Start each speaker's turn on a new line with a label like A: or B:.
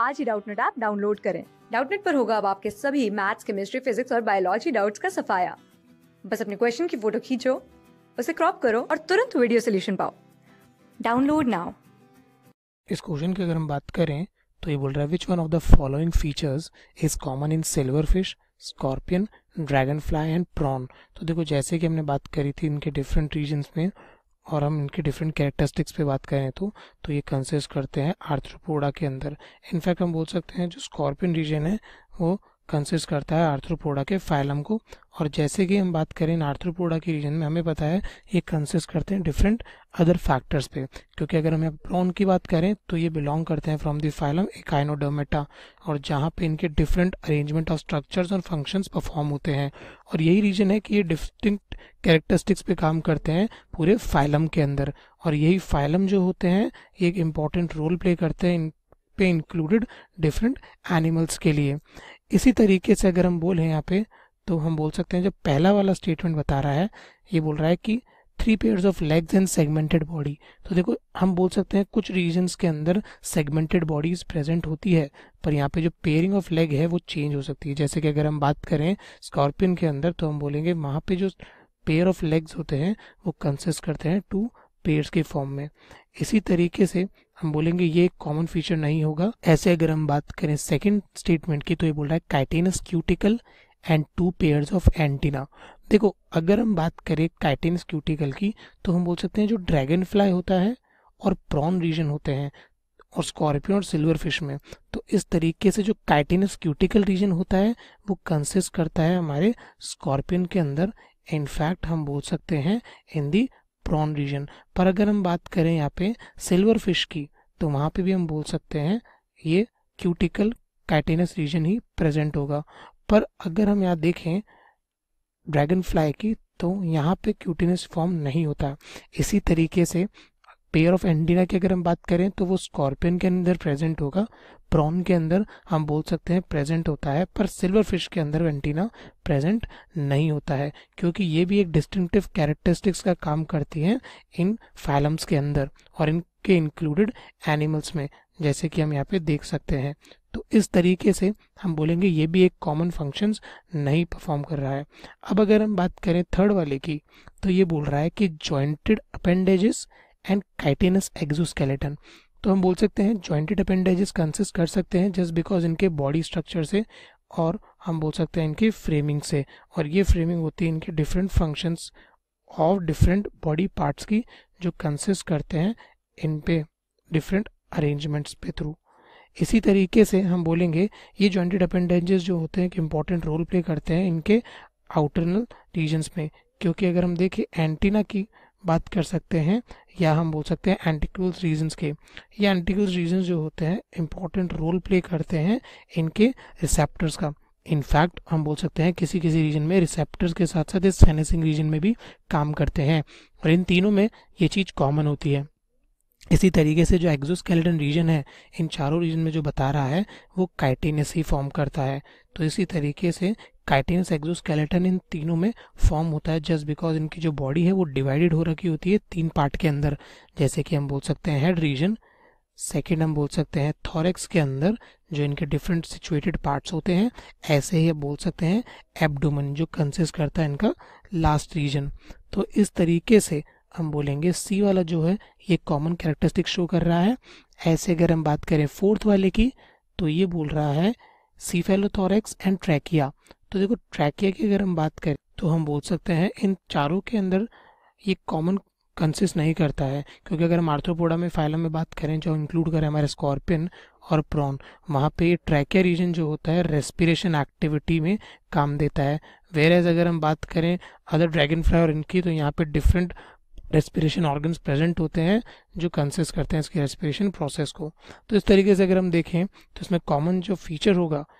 A: आज ही Doubtnut app download करें डाउटनेट पर होगा अब आपके सभी मैथ्स केमिस्ट्री फिजिक्स और बायोलॉजी डाउट्स का सफाया बस अपने क्वेश्चन की फोटो खींचो उसे क्रॉप करो और तुरंत वीडियो सोल्यूशन पाओ डाउनलोड नाउ इस क्वेश्चन की अगर हम बात करें तो ये बोल रहा है which one of the following features is common in silverfish scorpion dragonfly and prawn तो देखो जैसे कि हमने बात करी थी इनके डिफरेंट रीजन्स में और हम इनके डिफरेंट कैरेक्टरिस्टिक्स पे बात करें तो तो ये कंसिस्ट करते हैं आर्थ्रोपोडा के अंदर इनफैक्ट हम बोल सकते हैं जो स्कॉर्पियन रीजन है वो कंसिस्ट करता है आर्थ्रोपोडा के फाइलम को और जैसे कि हम बात करें आर्थ्रोपोडा के रीजन में हमें पता है ये कंसिस्ट करते हैं डिफरेंट अदर फैक्टर्स पे क्योंकि अगर हम प्रॉन की बात करें तो ये बिलोंग करते हैं फ्रॉम द फाइलम इकाइनोडोमेटा और जहाँ पे इनके डिफरेंट अरेंजमेंट ऑफ स्ट्रक्चर्स और फंक्शंस परफॉर्म होते हैं और यही रीजन है कि ये डिस्टिंक्ट कैरेक्टरिस्टिक्स पे काम करते हैं पूरे फाइलम के अंदर और यही फाइलम जो होते हैं एक इम्पॉर्टेंट रोल प्ले करते हैं इन पे इंक्लूडेड डिफरेंट एनिमल्स के लिए इसी तरीके से अगर हम बोले यहाँ पे तो हम बोल सकते हैं जो पहला वाला स्टेटमेंट बता रहा है ये बोल रहा है कि three pairs of legs and segmented body तो देखो हम बोल सकते हैं कुछ रीजन्स के अंदर सेगमेंटेड बॉडीज प्रेजेंट होती है पर यहाँ पे जो पेयरिंग ऑफ लेग है वो चेंज हो सकती है जैसे कि अगर हम बात करें स्कॉर्पियन के अंदर तो हम बोलेंगे वहाँ पे जो पेयर ऑफ लेग्स होते हैं वो कंसिस्ट करते हैं टू पेयर्स के फॉर्म में इसी तरीके से हम बोलेंगे ये कॉमन फीचर नहीं होगा ऐसे अगर हम बात करें सेकेंड स्टेटमेंट की तो ये बोल रहा है chitinous cuticle and two pair of antenna देखो अगर हम बात करें काइटेनस क्यूटिकल की तो हम बोल सकते हैं जो ड्रैगन फ्लाई होता है और प्रॉन रीजन होते हैं और स्कॉर्पियो और सिल्वर फिश में तो इस तरीके से जो काइटेनस क्यूटिकल रीजन होता है वो कंसिस्ट करता है हमारे स्कॉर्पियन के अंदर इनफैक्ट हम बोल सकते हैं इन दी प्रॉन रीजन पर अगर हम बात करें यहाँ पे सिल्वर फिश की तो वहाँ पे भी हम बोल सकते हैं ये क्यूटिकल काइटेनस रीजन ही प्रेजेंट होगा पर अगर हम यहाँ देखें ड्रैगन फ्लाई की तो यहाँ पे क्यूटिनस फॉर्म नहीं होता इसी तरीके से पेयर ऑफ एंटीना की अगर हम बात करें तो वो स्कॉर्पियन के अंदर प्रेजेंट होगा प्रॉन के अंदर हम बोल सकते हैं प्रेजेंट होता है पर सिल्वर फिश के अंदर एंटीना प्रेजेंट नहीं होता है क्योंकि ये भी एक डिस्टिंक्टिव कैरेक्टरिस्टिक्स का काम करती हैं इन फैलम्स के अंदर और इनके इंक्लूडेड एनिमल्स में जैसे कि हम यहाँ पे देख सकते हैं तो इस तरीके से हम बोलेंगे ये भी एक कॉमन फंक्शंस नहीं परफॉर्म कर रहा है अब अगर हम बात करें थर्ड वाले की तो ये बोल रहा है कि jointed appendages and chitinous exoskeleton तो हम बोल सकते हैं जॉइंटेड अपेंडेजेस कंसिस्ट कर सकते हैं जस्ट बिकॉज इनके बॉडी स्ट्रक्चर से और हम बोल सकते हैं इनकी फ्रेमिंग से और ये फ्रेमिंग होती है इनके different functions of different body parts की जो कंसिस्ट करते हैं इन पे डिफरेंट अरेंजमेंट्स पे थ्रू इसी तरीके से हम बोलेंगे ये जॉइंटेड अपेंडेजेस जो होते हैं एक इम्पॉर्टेंट रोल प्ले करते हैं इनके आउटरनल रीजन्स में क्योंकि अगर हम देखें एंटीना की बात कर सकते हैं या हम बोल सकते हैं एंटीक्यूल्स रीजन्स के ये एंटीक्यूल्स रीजन्स जो होते हैं इंपॉर्टेंट रोल प्ले करते हैं इनके रिसेप्टर्स का इनफैक्ट हम बोल सकते हैं किसी किसी रीजन में रिसेप्टर्स के साथ साथ इस सेनेसिंग रीजन में भी काम करते हैं और इन तीनों में ये चीज़ कॉमन होती है इसी तरीके से जो एग्जोस्केलेटन रीजन है इन चारों रीजन में जो बता रहा है वो ही फॉर्म करता है तो इसी तरीके से काइटिन एक्सोस्केलेटन इन तीनों में फॉर्म होता है जस्ट बिकॉज इनकी जो बॉडी है वो डिवाइडेड हो रखी होती है तीन पार्ट के अंदर जैसे कि हम बोल सकते हैं हेड रीजन सेकेंड हम बोल सकते हैं थॉरेक्स के अंदर जो इनके डिफरेंट सिचुएटेड पार्ट्स होते हैं ऐसे ही बोल सकते हैं एबडोमन जो कंसिस्ट करता है इनका लास्ट रीजन तो इस तरीके से हम बोलेंगे सी वाला जो है ये कॉमन कैरेक्टरिस्टिक शो कर रहा है ऐसे अगर हम बात करें फोर्थ वाले की तो ये बोल रहा है सीफेलोथोरेक्स एंड ट्रैकिया तो देखो ट्रैकिया की अगर हम बात करें तो हम बोल सकते हैं इन चारों के अंदर ये कॉमन कंसिस्ट नहीं करता है क्योंकि अगर हम आर्थ्रोपोडा में फाइलम में बात करें जो इंक्लूड करें हमारे स्कॉर्पियन और प्रॉन वहाँ पे ये ट्रैकिया रीजन जो होता है रेस्पिरेशन एक्टिविटी में काम देता है वेर एज अगर हम बात करें अदर ड्रैगन फ्लाई और इनकी तो यहाँ पे डिफरेंट रेस्पिरेशन ऑर्गन्स प्रेजेंट होते हैं जो कंसिस्ट करते हैं इसके रेस्पिरेशन प्रोसेस को तो इस तरीके से अगर हम देखें तो इसमें कॉमन जो फीचर होगा